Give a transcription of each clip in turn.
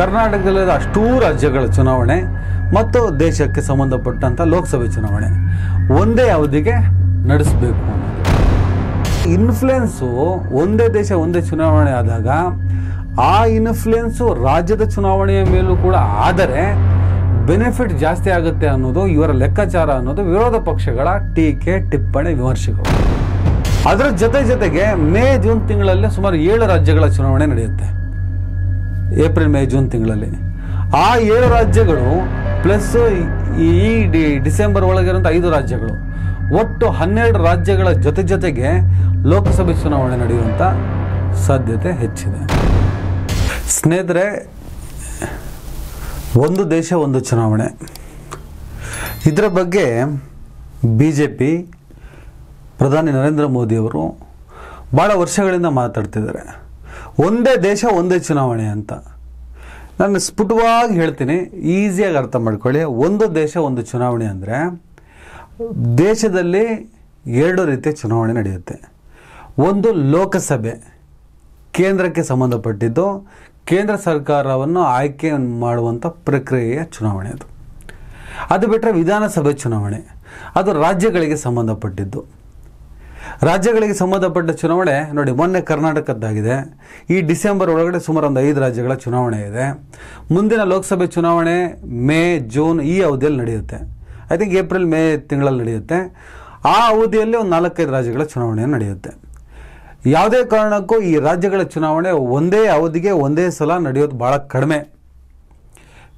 ಕರ್ನಾಟಕದಲ್ಲಿ ಅಷ್ಟೂ ರಾಜ್ಯಗಳ ಚುನಾವಣೆ ಮತ್ತು ದೇಶಕ್ಕೆ ಸಂಬಂಧಪಟ್ಟಂಥ ಲೋಕಸಭೆ ಚುನಾವಣೆ ಒಂದೇ ಅವಧಿಗೆ ನಡೆಸಬೇಕು ಇನ್ಫ್ಲುಯೆನ್ಸು ಒಂದೇ ದೇಶ ಒಂದೇ ಚುನಾವಣೆ ಆದಾಗ ಆ ಇನ್ಫ್ಲುಯೆನ್ಸು ರಾಜ್ಯದ ಚುನಾವಣೆಯ ಮೇಲೂ ಕೂಡ ಆದರೆ ಬೆನಿಫಿಟ್ ಜಾಸ್ತಿ ಆಗುತ್ತೆ ಅನ್ನೋದು ಇವರ ಲೆಕ್ಕಾಚಾರ ಅನ್ನೋದು ವಿರೋಧ ಪಕ್ಷಗಳ ಟೀಕೆ ಟಿಪ್ಪಣಿ ವಿಮರ್ಶೆಗಳು ಅದರ ಜೊತೆ ಜೊತೆಗೆ ಮೇ ಜೂನ್ ತಿಂಗಳಲ್ಲಿ ಸುಮಾರು ಏಳು ರಾಜ್ಯಗಳ ಚುನಾವಣೆ ನಡೆಯುತ್ತೆ ಏಪ್ರಿಲ್ ಮೇ ಜೂನ್ ತಿಂಗಳಲ್ಲಿ ಆ ಏಳು ರಾಜ್ಯಗಳು ಪ್ಲಸ್ ಈ ಡಿ ಡಿಸೆಂಬರ್ ಒಳಗಿರುವಂಥ ಐದು ರಾಜ್ಯಗಳು ಒಟ್ಟು ಹನ್ನೆರಡು ರಾಜ್ಯಗಳ ಜೊತೆ ಜೊತೆಗೆ ಲೋಕಸಭೆ ಚುನಾವಣೆ ನಡೆಯುವಂಥ ಸಾಧ್ಯತೆ ಹೆಚ್ಚಿದೆ ಸ್ನೇಹಿತರೆ ಒಂದು ದೇಶ ಒಂದು ಚುನಾವಣೆ ಇದರ ಬಗ್ಗೆ ಬಿ ಜೆ ಪಿ ಪ್ರಧಾನಿ ನರೇಂದ್ರ ಮೋದಿಯವರು ಭಾಳ ವರ್ಷಗಳಿಂದ ಮಾತಾಡ್ತಿದ್ದಾರೆ ಒಂದೇ ದೇಶ ಒಂದೇ ಚುನಾವಣೆ ಅಂತ ನಾನು ಸ್ಫುಟವಾಗಿ ಹೇಳ್ತೀನಿ ಈಸಿಯಾಗಿ ಅರ್ಥ ಮಾಡ್ಕೊಳ್ಳಿ ಒಂದು ದೇಶ ಒಂದು ಚುನಾವಣೆ ಅಂದರೆ ದೇಶದಲ್ಲಿ ಎರಡು ರೀತಿಯ ಚುನಾವಣೆ ನಡೆಯುತ್ತೆ ಒಂದು ಲೋಕಸಭೆ ಕೇಂದ್ರಕ್ಕೆ ಸಂಬಂಧಪಟ್ಟಿದ್ದು ಕೇಂದ್ರ ಸರ್ಕಾರವನ್ನು ಆಯ್ಕೆ ಮಾಡುವಂಥ ಪ್ರಕ್ರಿಯೆಯ ಚುನಾವಣೆ ಅದು ಅದು ಬಿಟ್ಟರೆ ವಿಧಾನಸಭೆ ಚುನಾವಣೆ ಅದು ರಾಜ್ಯಗಳಿಗೆ ಸಂಬಂಧಪಟ್ಟಿದ್ದು ರಾಜ್ಯಗಳಿಗೆ ಸಂಬಂಧಪಟ್ಟ ಚುನಾವಣೆ ನೋಡಿ ಮೊನ್ನೆ ಕರ್ನಾಟಕದ್ದಾಗಿದೆ ಈ ಡಿಸೆಂಬರ್ ಒಳಗಡೆ ಸುಮಾರು ಒಂದು ಐದು ರಾಜ್ಯಗಳ ಚುನಾವಣೆ ಇದೆ ಮುಂದಿನ ಲೋಕಸಭೆ ಚುನಾವಣೆ ಮೇ ಜೂನ್ ಈ ಅವಧಿಯಲ್ಲಿ ನಡೆಯುತ್ತೆ ಐ ಥಿಂಕ್ ಏಪ್ರಿಲ್ ಮೇ ತಿಂಗಳಲ್ಲಿ ನಡೆಯುತ್ತೆ ಆ ಅವಧಿಯಲ್ಲಿ ಒಂದು ನಾಲ್ಕೈದು ರಾಜ್ಯಗಳ ಚುನಾವಣೆ ನಡೆಯುತ್ತೆ ಯಾವುದೇ ಕಾರಣಕ್ಕೂ ಈ ರಾಜ್ಯಗಳ ಚುನಾವಣೆ ಒಂದೇ ಅವಧಿಗೆ ಒಂದೇ ಸಲ ನಡೆಯೋದು ಭಾಳ ಕಡಿಮೆ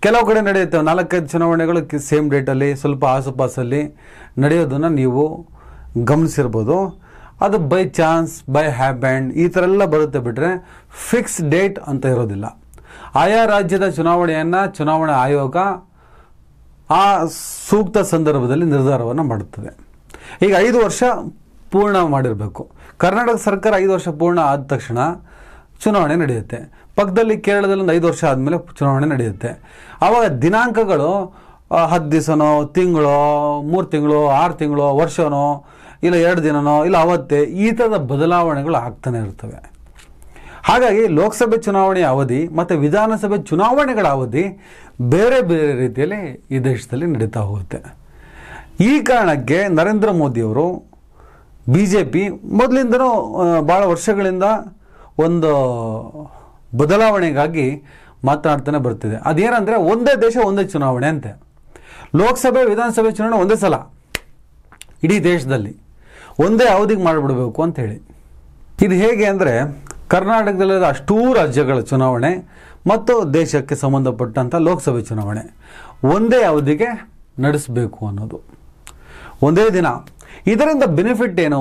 ಕೆಲವು ಕಡೆ ನಡೆಯುತ್ತೆ ನಾಲ್ಕೈದು ಚುನಾವಣೆಗಳು ಸೇಮ್ ಡೇಟಲ್ಲಿ ಸ್ವಲ್ಪ ಆಸುಪಾಸಲ್ಲಿ ನಡೆಯೋದನ್ನು ನೀವು ಗಮನಿಸಿರ್ಬೋದು ಅದು ಬೈ ಚಾನ್ಸ್ ಬೈ ಹ್ಯಾಬ್ಯಾಂಡ್ ಈ ಥರ ಎಲ್ಲ ಬರುತ್ತೆ ಬಿಟ್ಟರೆ ಫಿಕ್ಸ್ ಡೇಟ್ ಅಂತ ಇರೋದಿಲ್ಲ ಆಯಾ ರಾಜ್ಯದ ಚುನಾವಣೆಯನ್ನು ಚುನಾವಣಾ ಆಯೋಗ ಆ ಸೂಕ್ತ ಸಂದರ್ಭದಲ್ಲಿ ನಿರ್ಧಾರವನ್ನು ಮಾಡುತ್ತದೆ ಈಗ ಐದು ವರ್ಷ ಪೂರ್ಣ ಮಾಡಿರಬೇಕು ಕರ್ನಾಟಕ ಸರ್ಕಾರ ಐದು ವರ್ಷ ಪೂರ್ಣ ಆದ ತಕ್ಷಣ ಚುನಾವಣೆ ನಡೆಯುತ್ತೆ ಪಕ್ಕದಲ್ಲಿ ಕೇರಳದಲ್ಲಿ ಒಂದು ಐದು ವರ್ಷ ಆದಮೇಲೆ ಚುನಾವಣೆ ನಡೆಯುತ್ತೆ ಆವಾಗ ದಿನಾಂಕಗಳು ಹತ್ತು ದಿವಸನೋ ತಿಂಗಳೋ ಮೂರು ತಿಂಗಳು ಆರು ತಿಂಗಳು ವರ್ಷನೋ ಇಲ್ಲ ಎರಡು ದಿನನೋ ಇಲ್ಲ ಅವತ್ತೇ ಈ ಥರದ ಬದಲಾವಣೆಗಳು ಆಗ್ತಾನೆ ಇರ್ತವೆ ಹಾಗಾಗಿ ಲೋಕಸಭೆ ಚುನಾವಣೆಯ ಅವಧಿ ಮತ್ತು ವಿಧಾನಸಭೆ ಚುನಾವಣೆಗಳ ಅವಧಿ ಬೇರೆ ಬೇರೆ ರೀತಿಯಲ್ಲಿ ಈ ದೇಶದಲ್ಲಿ ನಡೀತಾ ಹೋಗುತ್ತೆ ಈ ಕಾರಣಕ್ಕೆ ನರೇಂದ್ರ ಮೋದಿಯವರು ಬಿ ಜೆ ಪಿ ಮೊದಲಿಂದನೂ ಭಾಳ ವರ್ಷಗಳಿಂದ ಒಂದು ಬದಲಾವಣೆಗಾಗಿ ಮಾತನಾಡ್ತಾನೆ ಬರ್ತಿದೆ ಅದೇನಂದರೆ ಒಂದೇ ದೇಶ ಒಂದೇ ಚುನಾವಣೆ ಅಂತೆ ಲೋಕಸಭೆ ವಿಧಾನಸಭೆ ಚುನಾವಣೆ ಒಂದೇ ಸಲ ಇಡೀ ದೇಶದಲ್ಲಿ ಒಂದೇ ಅವಧಿಗೆ ಮಾಡಿಬಿಡಬೇಕು ಅಂತ ಹೇಳಿ ಇದು ಹೇಗೆ ಅಂದರೆ ಕರ್ನಾಟಕದಲ್ಲಿ ಅಷ್ಟೂ ರಾಜ್ಯಗಳ ಚುನಾವಣೆ ಮತ್ತು ದೇಶಕ್ಕೆ ಸಂಬಂಧಪಟ್ಟಂಥ ಲೋಕಸಭೆ ಚುನಾವಣೆ ಒಂದೇ ಅವಧಿಗೆ ನಡೆಸಬೇಕು ಅನ್ನೋದು ಒಂದೇ ದಿನ ಇದರಿಂದ ಬೆನಿಫಿಟ್ ಏನು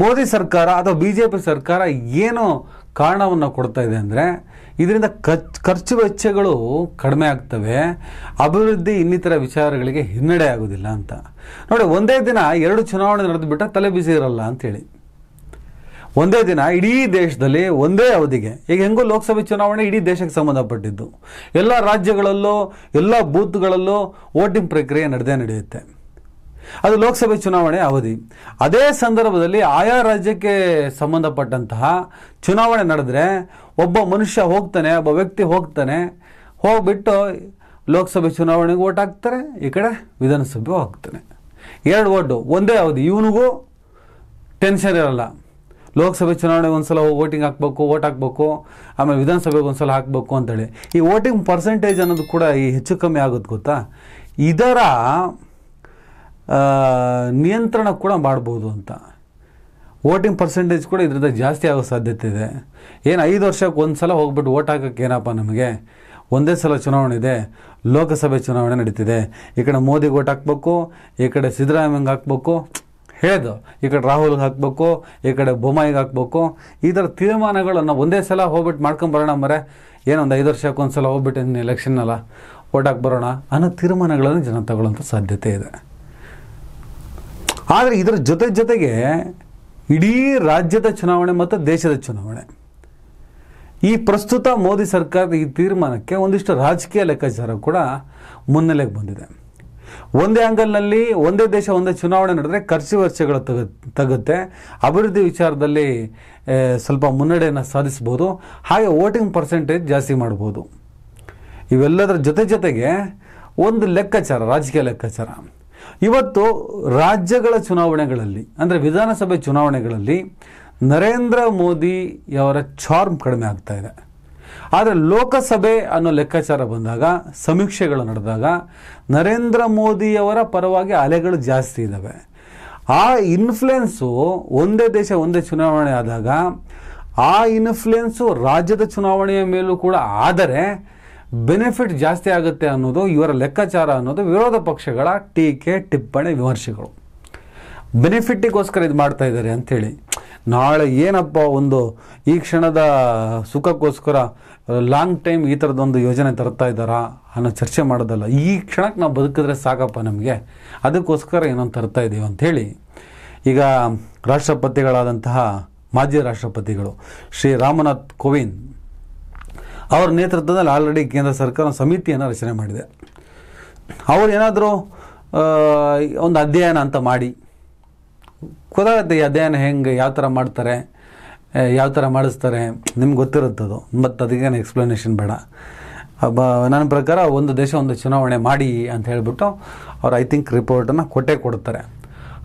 ಮೋದಿ ಸರ್ಕಾರ ಅಥವಾ ಬಿ ಜೆ ಪಿ ಸರ್ಕಾರ ಏನು ಕಾರಣವನ್ನು ಕೊಡ್ತಾ ಇದೆ ಅಂದರೆ ಇದರಿಂದ ಖರ್ಚು ವೆಚ್ಚಗಳು ಕಡಿಮೆ ಆಗ್ತವೆ ಅಭಿವೃದ್ಧಿ ಇನ್ನಿತರ ವಿಚಾರಗಳಿಗೆ ಹಿನ್ನಡೆ ಆಗೋದಿಲ್ಲ ಅಂತ ನೋಡಿ ಒಂದೇ ದಿನ ಎರಡು ಚುನಾವಣೆ ನಡೆದು ಬಿಟ್ಟ ತಲೆ ಬಿಸಿ ಇರಲ್ಲ ಅಂತೇಳಿ ಒಂದೇ ದಿನ ಇಡೀ ದೇಶದಲ್ಲಿ ಒಂದೇ ಅವಧಿಗೆ ಈಗ ಹೆಂಗೋ ಲೋಕಸಭೆ ಚುನಾವಣೆ ಇಡೀ ದೇಶಕ್ಕೆ ಸಂಬಂಧಪಟ್ಟಿದ್ದು ಎಲ್ಲ ರಾಜ್ಯಗಳಲ್ಲೂ ಎಲ್ಲ ಬೂತ್ಗಳಲ್ಲೂ ವೋಟಿಂಗ್ ಪ್ರಕ್ರಿಯೆ ನಡೆದೇ ನಡೆಯುತ್ತೆ ಅದು ಲೋಕಸಭೆ ಚುನಾವಣೆ ಅವಧಿ ಅದೇ ಸಂದರ್ಭದಲ್ಲಿ ಆಯಾ ರಾಜ್ಯಕ್ಕೆ ಸಂಬಂಧಪಟ್ಟಂತಹ ಚುನಾವಣೆ ನಡೆದ್ರೆ ಒಬ್ಬ ಮನುಷ್ಯ ಹೋಗ್ತಾನೆ ಒಬ್ಬ ವ್ಯಕ್ತಿ ಹೋಗ್ತಾನೆ ಹೋಗ್ಬಿಟ್ಟು ಲೋಕಸಭೆ ಚುನಾವಣೆಗೆ ಓಟ್ ಹಾಕ್ತಾರೆ ಈ ಕಡೆ ವಿಧಾನಸಭೆ ಹಾಕ್ತಾನೆ ಎರಡು ಓಟು ಒಂದೇ ಅವಧಿ ಇವನಿಗೂ ಟೆನ್ಷನ್ ಇರಲ್ಲ ಲೋಕಸಭೆ ಚುನಾವಣೆಗೆ ಒಂದು ಸಲ ವೋಟಿಂಗ್ ಹಾಕ್ಬೇಕು ಓಟ್ ಹಾಕಬೇಕು ಆಮೇಲೆ ವಿಧಾನಸಭೆಗೆ ಒಂದ್ಸಲ ಸಲ ಹಾಕಬೇಕು ಅಂತೇಳಿ ಈ ವೋಟಿಂಗ್ ಪರ್ಸೆಂಟೇಜ್ ಅನ್ನೋದು ಕೂಡ ಈ ಹೆಚ್ಚು ಕಮ್ಮಿ ಆಗುತ್ತೆ ಗೊತ್ತಾ ಇದರ ನಿಯಂತ್ರಣ ಕೂಡ ಮಾಡ್ಬೋದು ಅಂತ ವೋಟಿಂಗ್ ಪರ್ಸೆಂಟೇಜ್ ಕೂಡ ಇದರಿಂದ ಜಾಸ್ತಿ ಆಗೋ ಸಾಧ್ಯತೆ ಇದೆ ಏನು ಐದು ವರ್ಷಕ್ಕೆ ಒಂದು ಸಲ ಹೋಗ್ಬಿಟ್ಟು ಓಟ್ ಹಾಕೋಕ್ಕೆ ಏನಪ್ಪ ನಮಗೆ ಒಂದೇ ಸಲ ಚುನಾವಣೆ ಇದೆ ಲೋಕಸಭೆ ಚುನಾವಣೆ ನಡೀತಿದೆ ಈ ಕಡೆ ಮೋದಿಗೆ ಓಟ್ ಹಾಕ್ಬೇಕು ಈ ಕಡೆ ಸಿದ್ದರಾಮಯ್ಯಂಗೆ ಹಾಕ್ಬೇಕು ಹೇಳ್ದು ಈ ಕಡೆ ರಾಹುಲ್ಗೆ ಹಾಕ್ಬೇಕು ಈ ಕಡೆ ಬೊಮ್ಮಾಯಿಗೆ ಹಾಕ್ಬೇಕು ಈ ಥರ ತೀರ್ಮಾನಗಳನ್ನು ಒಂದೇ ಸಲ ಹೋಗ್ಬಿಟ್ಟು ಮಾಡ್ಕೊಂಬರೋಣ ಮರೆ ಏನೊಂದು ಐದು ವರ್ಷಕ್ಕೆ ಒಂದು ಸಲ ಹೋಗ್ಬಿಟ್ಟು ಇನ್ನು ಎಲೆಕ್ಷನ್ನಲ್ಲ ಓಟ್ ಹಾಕಿ ಬರೋಣ ಅನ್ನೋ ತೀರ್ಮಾನಗಳನ್ನು ಜನ ತಗೊಳ್ಳೋಂಥ ಸಾಧ್ಯತೆ ಇದೆ ಆದರೆ ಇದರ ಜೊತೆ ಜೊತೆಗೆ ಇಡೀ ರಾಜ್ಯದ ಚುನಾವಣೆ ಮತ್ತು ದೇಶದ ಚುನಾವಣೆ ಈ ಪ್ರಸ್ತುತ ಮೋದಿ ಸರ್ಕಾರದ ಈ ತೀರ್ಮಾನಕ್ಕೆ ಒಂದಿಷ್ಟು ರಾಜಕೀಯ ಲೆಕ್ಕಾಚಾರ ಕೂಡ ಮುನ್ನೆಲೆಗೆ ಬಂದಿದೆ ಒಂದೇ ಆಂಗಲ್ನಲ್ಲಿ ಒಂದೇ ದೇಶ ಒಂದೇ ಚುನಾವಣೆ ನಡೆದರೆ ಖರ್ಚು ವೆಚ್ಚಗಳು ತಗ ತಗುತ್ತೆ ಅಭಿವೃದ್ಧಿ ವಿಚಾರದಲ್ಲಿ ಸ್ವಲ್ಪ ಮುನ್ನಡೆಯನ್ನು ಸಾಧಿಸ್ಬೋದು ಹಾಗೆ ವೋಟಿಂಗ್ ಪರ್ಸೆಂಟೇಜ್ ಜಾಸ್ತಿ ಮಾಡ್ಬೋದು ಇವೆಲ್ಲದರ ಜೊತೆ ಜೊತೆಗೆ ಒಂದು ಲೆಕ್ಕಾಚಾರ ರಾಜಕೀಯ ಲೆಕ್ಕಾಚಾರ ಇವತ್ತು ರಾಜ್ಯಗಳ ಚುನಾವಣೆಗಳಲ್ಲಿ ಅಂದರೆ ವಿಧಾನಸಭೆ ಚುನಾವಣೆಗಳಲ್ಲಿ ನರೇಂದ್ರ ಮೋದಿಯವರ ಚಾರ್ಮ್ ಕಡಿಮೆ ಆಗ್ತಾ ಇದೆ ಆದರೆ ಲೋಕಸಭೆ ಅನ್ನೋ ಲೆಕ್ಕಾಚಾರ ಬಂದಾಗ ಸಮೀಕ್ಷೆಗಳು ನಡೆದಾಗ ನರೇಂದ್ರ ಮೋದಿಯವರ ಪರವಾಗಿ ಅಲೆಗಳು ಜಾಸ್ತಿ ಇದ್ದಾವೆ ಆ ಇನ್ಫ್ಲುಯೆನ್ಸು ಒಂದೇ ದೇಶ ಒಂದೇ ಚುನಾವಣೆ ಆದಾಗ ಆ ಇನ್ಫ್ಲುಯೆನ್ಸು ರಾಜ್ಯದ ಚುನಾವಣೆಯ ಮೇಲೂ ಕೂಡ ಆದರೆ ಬೆನಿಫಿಟ್ ಜಾಸ್ತಿ ಆಗುತ್ತೆ ಅನ್ನೋದು ಇವರ ಲೆಕ್ಕಾಚಾರ ಅನ್ನೋದು ವಿರೋಧ ಪಕ್ಷಗಳ ಟೀಕೆ ಟಿಪ್ಪಣಿ ವಿಮರ್ಶೆಗಳು ಬೆನಿಫಿಟ್ಟಿಗೋಸ್ಕರ ಇದು ಮಾಡ್ತಾ ಇದ್ದಾರೆ ಅಂಥೇಳಿ ನಾಳೆ ಏನಪ್ಪ ಒಂದು ಈ ಕ್ಷಣದ ಸುಖಕ್ಕೋಸ್ಕರ ಲಾಂಗ್ ಟೈಮ್ ಈ ಥರದೊಂದು ಯೋಜನೆ ತರ್ತಾ ಇದ್ದಾರಾ ಅನ್ನೋ ಚರ್ಚೆ ಮಾಡೋದಲ್ಲ ಈ ಕ್ಷಣಕ್ಕೆ ನಾವು ಬದುಕಿದ್ರೆ ಸಾಕಪ್ಪ ನಮಗೆ ಅದಕ್ಕೋಸ್ಕರ ಏನೊಂದು ತರ್ತಾ ಇದ್ದೀವಿ ಅಂಥೇಳಿ ಈಗ ರಾಷ್ಟ್ರಪತಿಗಳಾದಂತಹ ಮಾಜಿ ರಾಷ್ಟ್ರಪತಿಗಳು ಶ್ರೀ ರಾಮನಾಥ್ ಕೋವಿಂದ್ ಅವರ ನೇತೃತ್ವದಲ್ಲಿ ಆಲ್ರೆಡಿ ಕೇಂದ್ರ ಸರ್ಕಾರ ಸಮಿತಿಯನ್ನು ರಚನೆ ಮಾಡಿದೆ ಅವರು ಏನಾದರೂ ಒಂದು ಅಧ್ಯಯನ ಅಂತ ಮಾಡಿ ಕೊಡುತ್ತೆ ಈ ಅಧ್ಯಯನ ಹೆಂಗೆ ಯಾವ ಥರ ಮಾಡ್ತಾರೆ ಯಾವ ಥರ ಮಾಡಿಸ್ತಾರೆ ನಿಮ್ಗೆ ಗೊತ್ತಿರುತ್ತದು ಮತ್ತು ಅದಕ್ಕೇನು ಎಕ್ಸ್ಪ್ಲನೇಷನ್ ಬೇಡ ಬ ನನ್ನ ಪ್ರಕಾರ ಒಂದು ದೇಶ ಒಂದು ಚುನಾವಣೆ ಮಾಡಿ ಅಂತ ಹೇಳಿಬಿಟ್ಟು ಅವ್ರು ಐ ಥಿಂಕ್ ರಿಪೋರ್ಟನ್ನು ಕೊಟ್ಟೆ ಕೊಡ್ತಾರೆ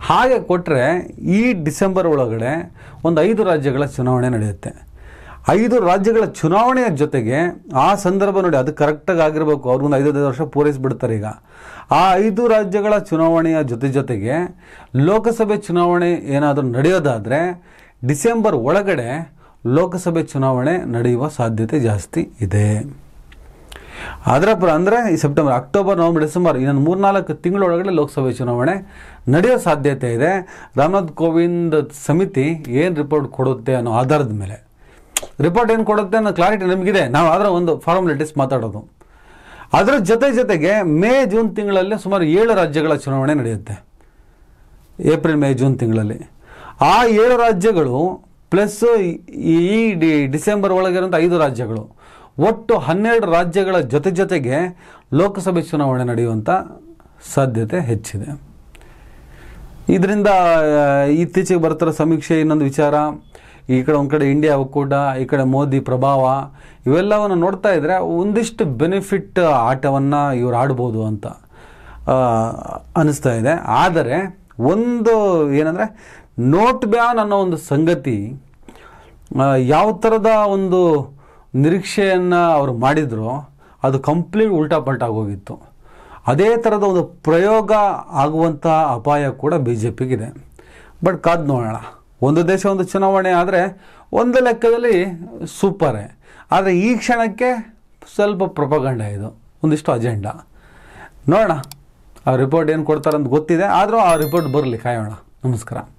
ಹಾಗೆ ಕೊಟ್ಟರೆ ಈ ಡಿಸೆಂಬರ್ ಒಳಗಡೆ ಒಂದು ಐದು ರಾಜ್ಯಗಳ ಚುನಾವಣೆ ನಡೆಯುತ್ತೆ ಐದು ರಾಜ್ಯಗಳ ಚುನಾವಣೆಯ ಜೊತೆಗೆ ಆ ಸಂದರ್ಭ ನೋಡಿ ಅದು ಕರೆಕ್ಟಾಗಿ ಆಗಿರಬೇಕು ಅವ್ರಿಗೊಂದು ಐದೈದು ವರ್ಷ ಪೂರೈಸಿಬಿಡ್ತಾರೆ ಈಗ ಆ ಐದು ರಾಜ್ಯಗಳ ಚುನಾವಣೆಯ ಜೊತೆ ಜೊತೆಗೆ ಲೋಕಸಭೆ ಚುನಾವಣೆ ಏನಾದರೂ ನಡೆಯೋದಾದರೆ ಡಿಸೆಂಬರ್ ಒಳಗಡೆ ಲೋಕಸಭೆ ಚುನಾವಣೆ ನಡೆಯುವ ಸಾಧ್ಯತೆ ಜಾಸ್ತಿ ಇದೆ ಅದರ ಅಂದರೆ ಈ ಸೆಪ್ಟೆಂಬರ್ ಅಕ್ಟೋಬರ್ ನವಂಬರ್ ಡಿಸೆಂಬರ್ ಇನ್ನೊಂದು ಮೂರ್ನಾಲ್ಕು ತಿಂಗಳೊಳಗಡೆ ಲೋಕಸಭೆ ಚುನಾವಣೆ ನಡೆಯೋ ಸಾಧ್ಯತೆ ಇದೆ ರಾಮನಾಥ್ ಕೋವಿಂದ್ ಸಮಿತಿ ಏನು ರಿಪೋರ್ಟ್ ಕೊಡುತ್ತೆ ಅನ್ನೋ ಆಧಾರದ ಮೇಲೆ ರಿಪೋರ್ಟ್ ಏನು ಕೊಡುತ್ತೆ ಅನ್ನೋ ಕ್ಲಾರಿಟಿ ನಮಗಿದೆ ನಾವು ಅದರ ಒಂದು ಫಾರ್ಮಾಲಿಟೀಸ್ ಮಾತಾಡೋದು ಅದರ ಜೊತೆ ಜೊತೆಗೆ ಮೇ ಜೂನ್ ತಿಂಗಳಲ್ಲಿ ಸುಮಾರು ಏಳು ರಾಜ್ಯಗಳ ಚುನಾವಣೆ ನಡೆಯುತ್ತೆ ಏಪ್ರಿಲ್ ಮೇ ಜೂನ್ ತಿಂಗಳಲ್ಲಿ ಆ ಏಳು ರಾಜ್ಯಗಳು ಪ್ಲಸ್ ಈ ಡಿ ಡಿಸೆಂಬರ್ ಒಳಗಿರುವಂಥ ಐದು ರಾಜ್ಯಗಳು ಒಟ್ಟು ಹನ್ನೆರಡು ರಾಜ್ಯಗಳ ಜೊತೆ ಜೊತೆಗೆ ಲೋಕಸಭೆ ಚುನಾವಣೆ ನಡೆಯುವಂಥ ಸಾಧ್ಯತೆ ಹೆಚ್ಚಿದೆ ಇದರಿಂದ ಇತ್ತೀಚೆಗೆ ಬರ್ತಿರೋ ಸಮೀಕ್ಷೆ ಇನ್ನೊಂದು ವಿಚಾರ ಈ ಕಡೆ ಒಂದು ಕಡೆ ಇಂಡಿಯಾ ಒಕ್ಕೂಟ ಈ ಕಡೆ ಮೋದಿ ಪ್ರಭಾವ ಇವೆಲ್ಲವನ್ನು ನೋಡ್ತಾ ಇದ್ರೆ ಒಂದಿಷ್ಟು ಬೆನಿಫಿಟ್ ಆಟವನ್ನು ಇವ್ರು ಆಡ್ಬೋದು ಅಂತ ಅನ್ನಿಸ್ತಾ ಇದೆ ಆದರೆ ಒಂದು ಏನಂದರೆ ನೋಟ್ ಬ್ಯಾನ್ ಅನ್ನೋ ಒಂದು ಸಂಗತಿ ಯಾವ ಥರದ ಒಂದು ನಿರೀಕ್ಷೆಯನ್ನು ಅವರು ಮಾಡಿದ್ರು ಅದು ಕಂಪ್ಲೀಟ್ ಉಲ್ಟಾ ಹೋಗಿತ್ತು ಅದೇ ಥರದ ಒಂದು ಪ್ರಯೋಗ ಆಗುವಂಥ ಅಪಾಯ ಕೂಡ ಬಿ ಜೆ ಪಿಗಿದೆ ಬಟ್ ಕಾದು ನೋಡೋಣ ಒಂದು ದೇಶ ಒಂದು ಚುನಾವಣೆ ಆದರೆ ಒಂದು ಲೆಕ್ಕದಲ್ಲಿ ಸೂಪರೇ ಆದರೆ ಈ ಕ್ಷಣಕ್ಕೆ ಸ್ವಲ್ಪ ಪ್ರಪಗಂಡ ಇದು ಒಂದಿಷ್ಟು ಅಜೆಂಡಾ ನೋಡೋಣ ಆ ರಿಪೋರ್ಟ್ ಏನು ಕೊಡ್ತಾರಂತ ಗೊತ್ತಿದೆ ಆದರೂ ಆ ರಿಪೋರ್ಟ್ ಬರಲಿ ಕಾಯೋಣ ನಮಸ್ಕಾರ